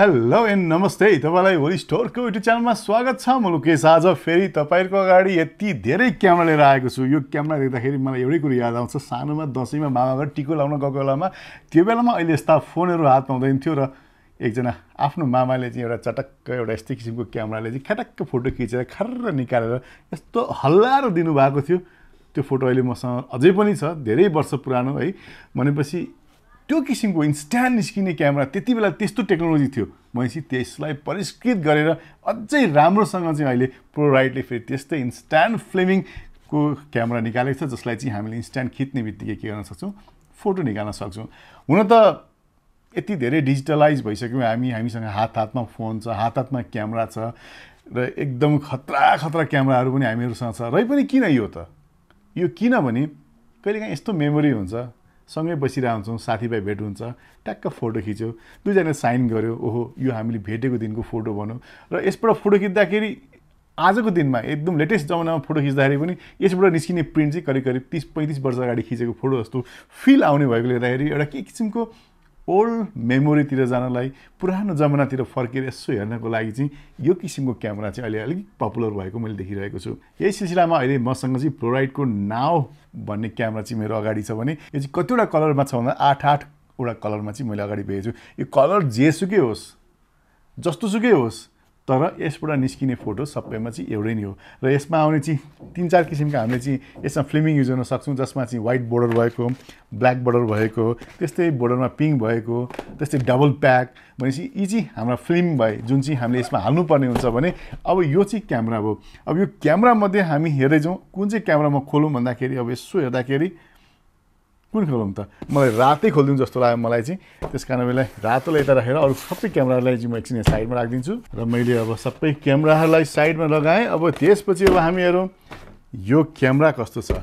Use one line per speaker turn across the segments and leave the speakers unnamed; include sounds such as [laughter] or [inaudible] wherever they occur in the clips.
hello and नमस्ते तपाईँलाई होली स्टोरको युट्युब च्यानलमा स्वागत छ म लुकेश आज फेरि तपाईँहरूको अगाडि यति धेरै क्यामेरा लिएर आएको छु यो क्यामेरा देख्दाखेरि मलाई एउटै कुरो याद आउँछ सानोमा दसैँमा मामा घर टिको लाउन गएको बेलामा त्यो बेलामा अहिले यस्ता फोनहरू हातमा हुँदैन थियो र एकजना आफ्नो मामाले चाहिँ एउटा चटक्क एउटा यस्तै किसिमको क्यामेराले चाहिँ खटक्क फोटो खिचेर खर निकालेर यस्तो हल्लाएर दिनुभएको थियो त्यो फोटो अहिले मसँग अझै पनि छ धेरै वर्ष पुरानो है भनेपछि त्यो किसिमको इन्स्ट्यान्ट निस्किने क्यामेरा त्यति बेला त्यस्तो टेक्नोलोजी थियो भनेपछि त्यसलाई परिष्कृत गरेर अझै राम्रोसँग चाहिँ अहिले प्रोराइटले फेरि त्यस्तै इन्स्ट्यान्ट फ्लेमिङको क्यामेरा निकालेको छ जसलाई चाहिँ हामीले इन्स्ट्यान्ट खिच्ने बित्तिकै के गर्न सक्छौँ फोटो निकाल्न सक्छौँ हुन त यति धेरै डिजिटलाइज भइसक्यौँ हामी हामीसँग हात हातमा फोन छ हात हातमा क्यामेरा छ र एकदम खतरा खतरा क्यामेराहरू पनि हामीहरूसँग छ रै पनि किन यो त यो किनभने कहिलेकाहीँ यस्तो मेमोरी हुन्छ सँगै बसिरहन्छौँ साथीभाइ भेट हुन्छ ट्याक्क फोटो खिच्यो दुईजना साइन गऱ्यो ओहो यो हामीले भेटेको दिनको फोटो भनौँ र यसबाट फोटो खिच्दाखेरि आजको दिनमा एकदम लेटेस्ट जमानामा फोटो खिच्दाखेरि पनि यसबाट निस्किने प्रिन्ट चाहिँ करिब करिब तिस पैँतिस वर्ष अगाडि खिचेको फोटो जस्तो फिल आउने भएकोले गर्दाखेरि एउटा के किसिमको ओल्ड मेमोरीतिर जानलाई पुरानो जमानातिर फर्केर यसो हेर्नको लागि चाहिँ यो किसिमको क्यामेरा चाहिँ अहिले अलिक पपुलर भएको मैले देखिरहेको छु यही सिलसिलामा अहिले मसँग चाहिँ फ्लोराइडको नाउ भन्ने क्यामेरा चाहिँ मेरो अगाडि छ भने यो चाहिँ कतिवटा कलरमा छ भन्दा आठ आठवटा कलरमा चाहिँ मैले अगाडि भेटेको छु यो कलर जेसुकै होस् जस्तोसुकै होस् तर यसबाट निस्किने फोटो सबैमा चाहिँ एउटै नै हो र यसमा आउने चाहिँ तिन चार किसिमका हामीले चाहिँ यसमा फ्लिमिङ युज गर्न सक्छौँ जसमा चाहिँ वाइट बोर्डर भएको ब्ल्याक बोर्डर भएको त्यस्तै बोर्डरमा पिङ्क भएको त्यस्तै डबल प्याक भनेपछि यी चाहिँ हाम्रो फिल्म भए जुन चाहिँ हामीले यसमा हाल्नुपर्ने हुन्छ भने अब यो चाहिँ क्यामेरा हो अब यो क्यामरामध्ये हामी हेर्दै जाउँ कुन चाहिँ क्यामेरामा खोलौँ भन्दाखेरि अब यसो हेर्दाखेरि कुन खोलौँ त मलाई रातै खोलिदिउँ जस्तो लाग्यो मलाई चाहिँ त्यस कारण मैले रातोलाई यता राखेर अरू सबै क्यामेरालाई चाहिँ म एकछिन साइडमा राखिदिन्छु र मैले अब सबै क्यामेराहरूलाई साइडमा लगाएँ अब त्यसपछि अब हामीहरू यो क्यामेरा कस्तो छ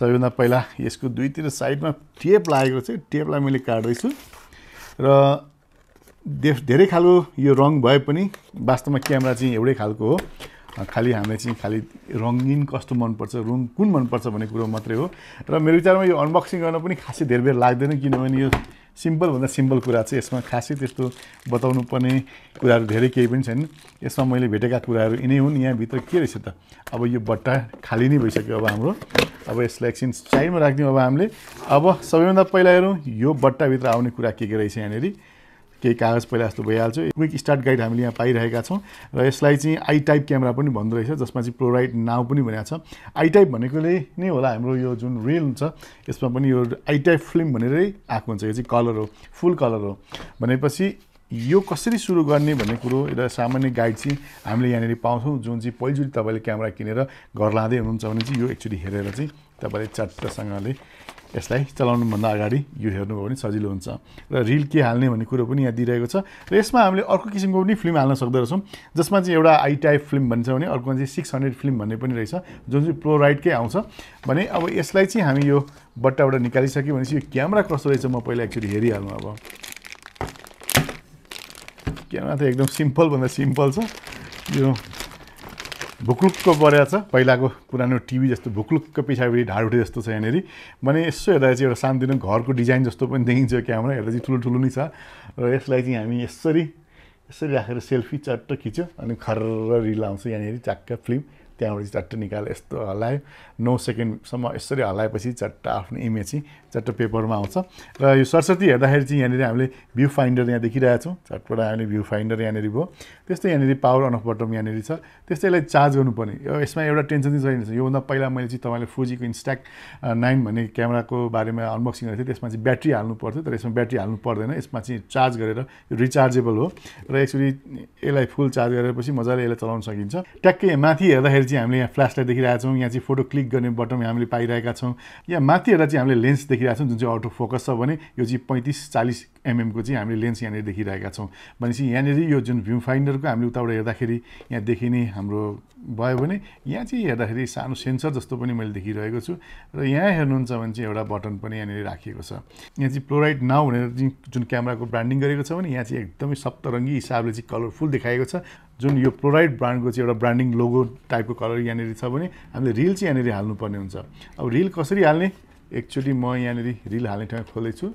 सबैभन्दा पहिला यसको दुईतिर साइडमा टेप लागेको चाहिँ टेपलाई मैले काट्दैछु र धेरै खालको यो रङ भए पनि वास्तवमा क्यामरा चाहिँ एउटै खालको हो खालि हामीलाई चाहिँ खालि रङ्गिन कस्तो मनपर्छ रुङ कुन मनपर्छ भन्ने कुरो मात्रै हो र मेरो विचारमा यो अनबक्सिङ गर्न पनि खासै धेरै बेर लाग्दैन किनभने यो सिम्पलभन्दा सिम्पल कुरा चाहिँ यसमा खासै त्यस्तो बताउनु पर्ने कुराहरू धेरै केही पनि छैन यसमा मैले भेटेका कुराहरू यिनै हुन् यहाँभित्र के रहेछ त अब यो बट्टा खाली नै भइसक्यो अब हाम्रो अब यसलाई एकछिन साइडमा राखिदिउँ अब हामीले अब सबैभन्दा पहिला हेरौँ यो बट्टाभित्र आउने कुरा के के रहेछ यहाँनिर केही कागज पहिला जस्तो भइहाल्छ क्विक स्टार्ट गाइड हामीले यहाँ पाइरहेका छौँ र यसलाई चाहिँ आई टाइप क्यामेरा पनि भन्दो रहेछ जसमा चाहिँ प्रोराइड नाउ पनि भनेको छ आई टाइप भनेकोले नै होला हाम्रो यो जुन रिल हुन्छ यसमा पनि यो आई टाइप फिल्म भनेरै आएको हुन्छ यो चाहिँ कलर हो फुल कलर हो भनेपछि यो कसरी सुरु गर्ने भन्ने कुरो र सामान्य गाइड चाहिँ हामीले यहाँनिर पाउँछौँ जुन चाहिँ पहिलोचोटि तपाईँले क्यामेरा किनेर घर लाँदै हुनुहुन्छ भने चाहिँ यो एक्चुली हेरेर चाहिँ तपाईँले चट्टसँगले यसलाई चलाउनुभन्दा अगाडि यो हेर्नुभयो भने सजिलो हुन्छ र रिल के हाल्ने भन्ने कुरो पनि यहाँ दिइरहेको छ र यसमा हामीले अर्को किसिमको पनि फिल्म हाल्न सक्दो रहेछौँ जसमा चाहिँ एउटा आई टाइप फिल्म भन्छ भने अर्को चाहिँ सिक्स हन्ड्रेड फिल्म भन्ने पनि रहेछ जुन चाहिँ प्रोराइटकै आउँछ भने अब यसलाई चाहिँ हामी यो बट्टाबाट निकालिसक्यो भनेपछि यो क्यामेरा कस्तो रहेछ म पहिला एक्चुली हेरिहालौँ अब केमा त एकदम सिम्पलभन्दा सिम्पल छ यो भुकलुकको परेको छ पहिलाको पुरानो टिभी जस्तो भुकलुकको पछाडि ढाडुटे जस्तो छ यहाँनिर भने यसो हेर्दा चाहिँ एउटा सानोतिनो घरको डिजाइन जस्तो पनि देखिन्छ क्यामेरा हेर्दा चाहिँ ठुलो ठुलो नै छ र यसलाई चाहिँ हामी यसरी यसरी राखेर सेल्फी चट्ट खिच्यो अनि खर रिल आउँछ यहाँनिर चाक्क फिल्म त्यहाँबाट चाहिँ चट्ट निकालेर यस्तो हल्लायो नौ सेकेन्डसम्म यसरी हल्लाएपछि चट्ट आफ्नो इमेज चाहिँ चट्ट पेपरमा आउँछ र यो सरस्वती हेर्दाखेरि चाहिँ यहाँनिर हामीले भ्यू फाइन्डर यहाँ देखिरहेछौँ झटपट हामीले भ्यू फाइन्डर यहाँनिर भयो त्यस्तै यहाँनिर पावर अन अफ बटम यहाँनिर छ त्यस्तै यसलाई चार्ज गर्नुपर्ने यसमा एउटा टेन्सन चाहिँ छैन योभन्दा पहिला मैले चाहिँ तपाईँले फुजीको इन्स्ट्याक्ट नाइन भन्ने क्यामेराको बारेमा अनबक्सिङ गरेको थिएँ त्यसमा चाहिँ ब्याट्री हाल्नु पर्थ्यो तर यसमा ब्याट्री हाल्नु पर्दैन यसमा चाहिँ चार्ज गरेर रिचार्जेबल हो र एक्चुली यसलाई फुल चार्ज गरेपछि मजाले यसलाई चलाउन सकिन्छ ट्याक्कै माथि हेर्दाखेरि चाहिँ हामीले यहाँ फ्ल्यासलाई देखिरहेको छौँ यहाँ चाहिँ फोटो क्लिक गर्ने बटन हामीले पाइरहेका छौँ यहाँ माथि एउटा चाहिँ हामीले लेन्स देखिरहेको छौँ जुन चाहिँ अटो फोकस छ भने यो चाहिँ पैँतिस चालिस एमएमको mm चाहिँ हामीले लेन्स यहाँनिर देखिरहेका छौँ भनेपछि यहाँनिर यो जुन भ्यू फाइन्डरको हामीले उताबाट हेर्दाखेरि यहाँ देखिने हाम्रो भयो भने यहाँ चाहिँ हेर्दाखेरि सानो सेन्सर जस्तो पनि मैले देखिरहेको छु र यहाँ हेर्नुहुन्छ भने चाहिँ एउटा बटन पनि यहाँनिर राखिएको छ यहाँ चाहिँ प्लोराइड नाउ भनेर जुन क्यामेराको ब्रान्डिङ गरेको छ भने यहाँ चाहिँ एकदमै सप्तरङ्गी हिसाबले चाहिँ कलरफुल देखाएको छ जुन यो प्लोराइड ब्रान्डको चाहिँ एउटा ब्रान्डिङ लोगो टाइपको कलर यहाँनिर छ भने हामीले रिल चाहिँ यहाँनिर हाल्नुपर्ने हुन्छ अब रिल कसरी हाल्ने एक्चुली म यहाँनिर रिल हाल्ने ठाउँ खोलेछु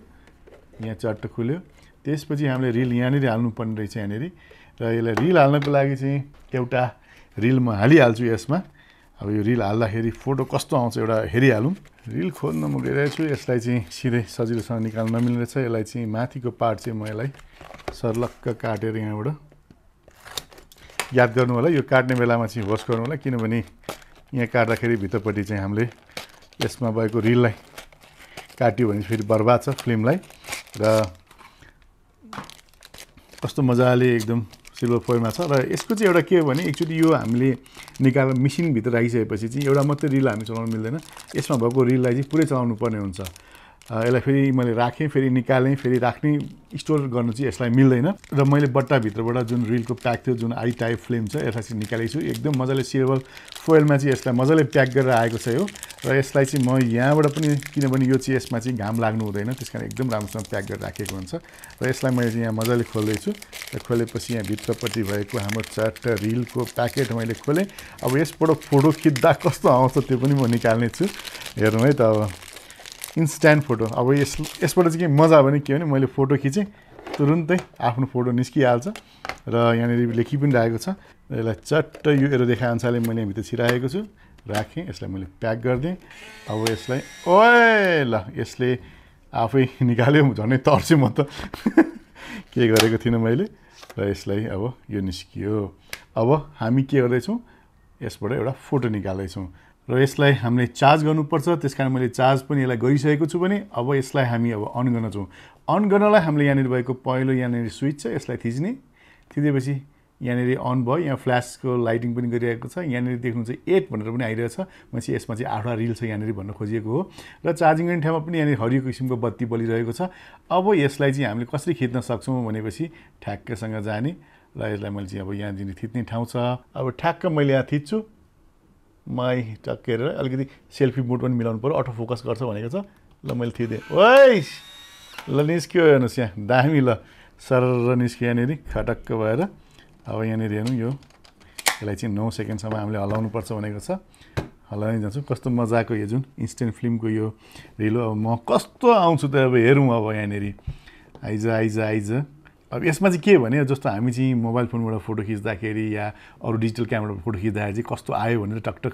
यहाँ चट्ट खुल्यो त्यसपछि हामीले रिल यहाँनिर हाल्नुपर्ने रहेछ यहाँनिर र यसलाई रिल हाल्नको लागि चाहिँ एउटा रिल म हालिहाल्छु यसमा अब यो रिल हाल्दाखेरि फोटो कस्तो आउँछ एउटा हेरिहालौँ रिल खोज्न म गइरहेछु यसलाई चाहिँ सिधै सजिलोसँग निकाल्न नमिल्ने रहेछ यसलाई चाहिँ माथिको पार्ट चाहिँ म यसलाई सर्लक्क काटेर यहाँबाट याद गर्नु होला यो काट्ने बेलामा चाहिँ होस् गर्नु होला किनभने यहाँ काट्दाखेरि भित्रपट्टि चाहिँ हामीले यसमा भएको रिललाई काट्यो भने फेरि बर्बाद छ फिल्मलाई र कस्तो मजाले एकदम सिल्भर फोइलमा छ र यसको चाहिँ एउटा के हो भने एक्चुली यो हामीले निकालेर भित्र राखिसकेपछि चाहिँ एउटा मात्रै रिल हामी चलाउनु मिल्दैन यसमा भएको रिललाई चाहिँ पुरै चलाउनु पर्ने हुन्छ यसलाई फेरि मैले राखेँ फेरि निकालेँ फेरि राख्ने स्टोर गर्नु चाहिँ यसलाई मिल्दैन र मैले बट्टाभित्रबाट जुन रिलको प्याक थियो जुन आई टाइप फ्लेम छ यसलाई चाहिँ निकालेको छु एकदम मजाले सिरेबल फोइलमा चाहिँ यसलाई मजाले प्याक गरेर आएको छ यो र यसलाई चाहिँ म यहाँबाट पनि किनभने यो चाहिँ यसमा चाहिँ घाम लाग्नु हुँदैन त्यस एकदम राम्रोसँग प्याक गरेर राखेको हुन्छ र यसलाई मैले चाहिँ यहाँ मजाले खोल्दैछु र खोलेपछि यहाँ भित्रपट्टि भएको हाम्रो चारवटा रिलको प्याकेट मैले खोलेँ अब यसबाट फोटो खिच्दा कस्तो आउँछ त्यो पनि म निकाल्ने छु हेर्नु है त अब इन्स्ट्यान्ट फोटो अब यस यसबाट चाहिँ के मजा भने के भने मैले फोटो खिचेँ तुरुन्तै आफ्नो फोटो निस्किहाल्छ र यहाँनिर लेखि पनि राखेको छ यसलाई चट्ट यो एरो देखाए अनुसारले मैले यहाँभित्र छिराखेको छु राखेँ यसलाई मैले प्याक गरिदिएँ अब यसलाई ओ ल यसले आफै निकाल्यो झन्डै तर्छु म त [laughs] के गरेको थिइनँ मैले र यसलाई अब यो निस्कियो अब हामी के गर्दैछौँ यसबाट एउटा फोटो निकाल्दैछौँ र यसलाई हामीले चार्ज गर्नुपर्छ त्यस कारण मैले चार्ज पनि यसलाई गरिसकेको छु भने अब यसलाई हामी अब अन गर्न छौँ अन गर्नलाई हामीले यहाँनिर भएको पहिलो यहाँनिर स्विच छ यसलाई थिच्ने थिचेपछि यहाँनिर अन भयो यहाँ फ्ल्यासको लाइटिङ पनि गरिरहेको छ यहाँनिर देख्नु चाहिँ एट भनेर पनि आइरहेछ मान्छे यसमा चाहिँ आठवटा रिल छ यहाँनिर भन्न खोजिएको हो र चार्जिङ गर्ने ठाउँमा पनि यहाँनिर हरियो किसिमको बत्ती बलिरहेको छ अब यसलाई चाहिँ हामीले कसरी खिच्न सक्छौँ भनेपछि ठ्याक्कैसँग जाने र यसलाई मैले चाहिँ अब यहाँनिर थिच्ने ठाउँ छ अब ठ्याक्क मैले यहाँ थिच्छु माई टक्केर अलिकति सेल्फी मोड पनि मिलाउनु पऱ्यो अटो फोकस गर्छ भनेको छ ल मैले थिएँ ओइ ल निस्क्यो हेर्नुहोस् यहाँ दामी ल सरर निस्क्यो यहाँनिर खटक्क भएर अब यहाँनिर हेर्नु यो यसलाई चाहिँ नौ सेकेन्डसम्म हामीले हलाउनु पर्छ भनेको छ हलाइ जान्छौँ कस्तो मजाको यो जुन इन्स्टेन्ट फिल्मको यो रिलो अब म कस्तो आउँछु त अब हेरौँ अब यहाँनिर आइज आइज आइज अब यसमा चाहिँ के भने जस्तो हामी चाहिँ मोबाइल फोनबाट फोटो खिच्दाखेरि या अरू डिजिटल क्यामेराबाट फोटो खिच्दाखेरि चाहिँ कस्तो आयो भनेर टकटक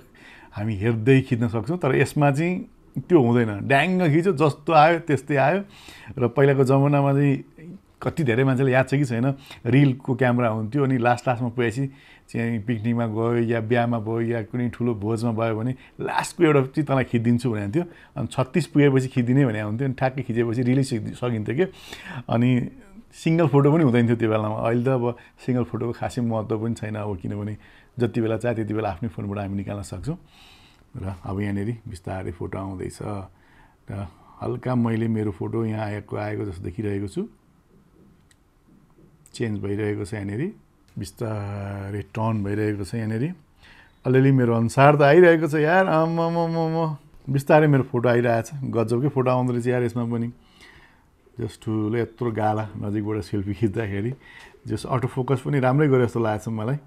हामी हेर्दै खिच्न सक्छौँ तर यसमा चाहिँ त्यो हुँदैन ड्याङ्ग खिच्यो जस्तो आयो त्यस्तै आयो र पहिलाको जमानामा चाहिँ कति धेरै मान्छेले याद छ कि छैन रिलको क्यामेरा हुन्थ्यो अनि लास्ट लास्टमा पुगेपछि चाहिँ पिकनिकमा गयो या बिहामा भयो या कुनै ठुलो भोजमा भयो भने लास्टको एउटा चाहिँ तँलाई खिचिदिन्छु भने हुन्थ्यो अनि छत्तिस पुगेपछि खिचिदिने भने हुन्थ्यो अनि ठ्याक्कै खिचेपछि रिलै सिक सकिन्थ्यो कि अनि सिङ्गल फोटो पनि हुँदैन थियो त्यो बेलामा अहिले त अब सिङ्गल फोटोको खासै महत्त्व पनि छैन अब किनभने जति बेला चाहे त्यति बेला आफ्नै फोनबाट हामी निकाल्न सक्छौँ र अब यहाँनिर बिस्तारै फोटो आउँदैछ र हल्का मैले मेरो फोटो यहाँ आएको आएको जस्तो देखिरहेको छु चेन्ज भइरहेको छ यहाँनिर बिस्तारै टर्न भइरहेको छ यहाँनिर अलिअलि मेरो अनुसार त आइरहेको छ यार आम्मा म बिस्तारै मेरो फोटो आइरहेको छ गजबकै फोटो आउँदो रहेछ यार यसमा पनि जस ठुलो यत्रो गाला नजिकबाट सेल्फी खिच्दाखेरि जस अटो फोकस पनि राम्रै गऱ्यो जस्तो लाग्छ मलाई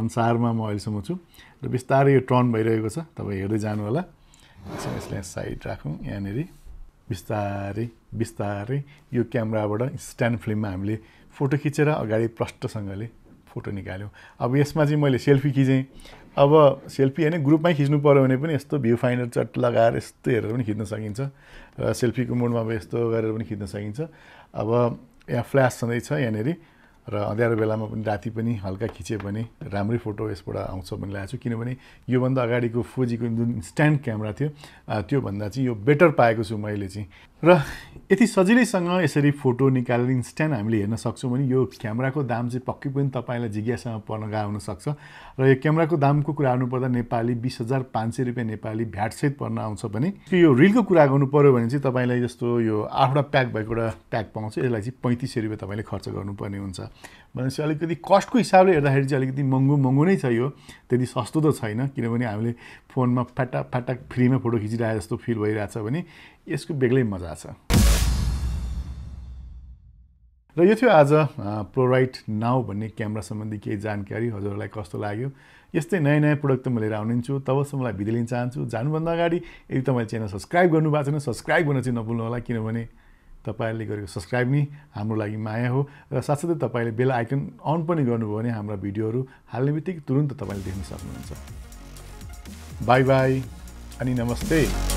अनुसारमा म अहिलेसम्म छु र बिस्तारै यो टर्न भइरहेको छ तपाईँ हेर्दै जानु होला यसलाई साइड राखौँ यहाँनिर बिस्तारै बिस्तारै यो क्यामेराबाट स्ट्यान्ड फिल्ममा हामीले फोटो खिचेर अगाडि प्रष्टसँगले फोटो निकाल्यौँ अब यसमा चाहिँ मैले सेल्फी खिचेँ अब सेल्फी होइन ग्रुपमै खिच्नु पऱ्यो भने पनि यस्तो भ्यू फाइनर चट लगाएर यस्तो हेरेर पनि खिच्न सकिन्छ र सेल्फीको मोडमा अब यस्तो गरेर पनि खिच्न सकिन्छ अब यहाँ फ्ल्यास छँदैछ यहाँनिर र अँध्यारो बेलामा पनि राति पनि हल्का खिचे पनि राम्रै फोटो यसबाट आउँछ भन्ने लागेको छु किनभने योभन्दा अगाडिको फोजीको जुन इन्स्ट्यान्ट क्यामेरा थियो त्योभन्दा चाहिँ यो बेटर पाएको छु मैले चाहिँ र यति सजिलैसँग यसरी फोटो निकालेर इन्स्ट्यान्ट हामीले हेर्न सक्छौँ भने यो क्यामेराको दाम चाहिँ पक्कै पनि तपाईँलाई जिज्ञासामा पर्न गाह्रो हुनसक्छ र यो क्यामेराको दामको कुरा गर्नुपर्दा नेपाली बिस हजार पाँच सय रुपियाँ नेपाली भ्याटसहित पर्न आउँछ भने यो रिलको कुरा गर्नु पऱ्यो भने चाहिँ तपाईँलाई जस्तो यो आठवटा प्याक भएको एउटा प्याक पाउँछ यसलाई चाहिँ पैँतिस सय रुपियाँ तपाईँले खर्च गर्नुपर्ने हुन्छ भनेपछि अलिकति कस्टको हिसाबले हेर्दाखेरि चाहिँ अलिकति महँगो महँगो नै छ यो त्यति सस्तो त छैन किनभने हामीले फोनमा फ्याटा फ्याटा फ्रीमा फोटो खिचिरहेको जस्तो फिल भइरहेछ भने यसको बेग्लै मजा छ र यो थियो आज प्रोराइट नाउ भन्ने क्यामेरा सम्बन्धी केही जानकारी हजुरहरूलाई कस्तो लाग्यो यस्तै नयाँ नयाँ प्रोडक्ट त म लिएर आउने छु तबसम्मलाई बिदा लिन चाहन्छु जानुभन्दा अगाडि यदि तपाईँले च्यानल सब्सक्राइब भएको छैन सब्सक्राइब गर्न चाहिँ नभुल्नु होला किनभने तपाईँले गरेको सब्सक्राइब नै हाम्रो लागि माया हो र साथसाथै तपाईँले बेल आइकन अन पनि गर्नुभयो भने हाम्रा भिडियोहरू हाल्ने बित्तिकै तुरन्त तपाईँले देख्न सक्नुहुन्छ बाई बाई अनि नमस्ते